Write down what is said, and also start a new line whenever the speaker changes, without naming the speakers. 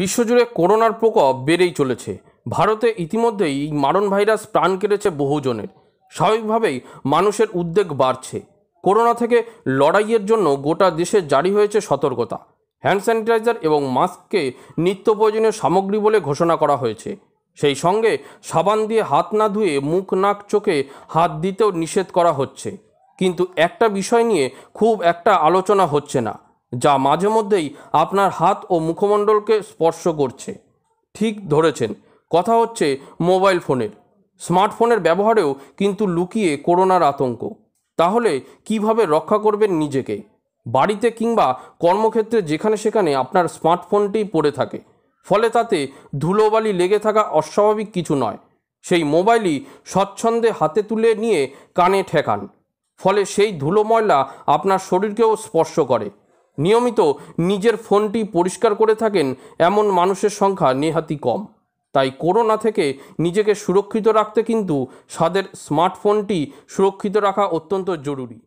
বিশ্বজুড়ে করোনার প্রকোপ বেড়েই চলেছে ভারতে ইতিমধ্যেই মারণ ভাইরাস প্রাণ কেটেছে বহুজনের স্বাভাবিকভাবেই মানুষের উদ্বেগ বাড়ছে করোনা থেকে লড়াইয়ের জন্য গোটা দেশে জারি হয়েছে সতর্কতা হ্যান্ড স্যানিটাইজার এবং মাস্ককে নিত্য প্রয়োজনীয় সামগ্রী বলে ঘোষণা করা হয়েছে সেই সঙ্গে সাবান দিয়ে হাত না ধুয়ে মুখ নাক চোখে হাত দিতেও নিষেধ করা হচ্ছে কিন্তু একটা বিষয় নিয়ে খুব একটা আলোচনা হচ্ছে না যা মাঝে মধ্যেই আপনার হাত ও মুখমণ্ডলকে স্পর্শ করছে ঠিক ধরেছেন কথা হচ্ছে মোবাইল ফোনের স্মার্টফোনের ব্যবহারেও কিন্তু লুকিয়ে করোনার আতঙ্ক তাহলে কিভাবে রক্ষা করবেন নিজেকে বাড়িতে কিংবা কর্মক্ষেত্রে যেখানে সেখানে আপনার স্মার্টফোনটি পড়ে থাকে ফলে তাতে ধুলোবালি লেগে থাকা অস্বাভাবিক কিছু নয় সেই মোবাইলই স্বচ্ছন্দে হাতে তুলে নিয়ে কানে ঠেকান ফলে সেই ধুলো ময়লা আপনার শরীরকেও স্পর্শ করে নিয়মিত নিজের ফোনটি পরিষ্কার করে থাকেন এমন মানুষের সংখ্যা নেহাতি কম তাই করোনা থেকে নিজেকে সুরক্ষিত রাখতে কিন্তু স্বাদের স্মার্টফোনটি সুরক্ষিত রাখা অত্যন্ত জরুরি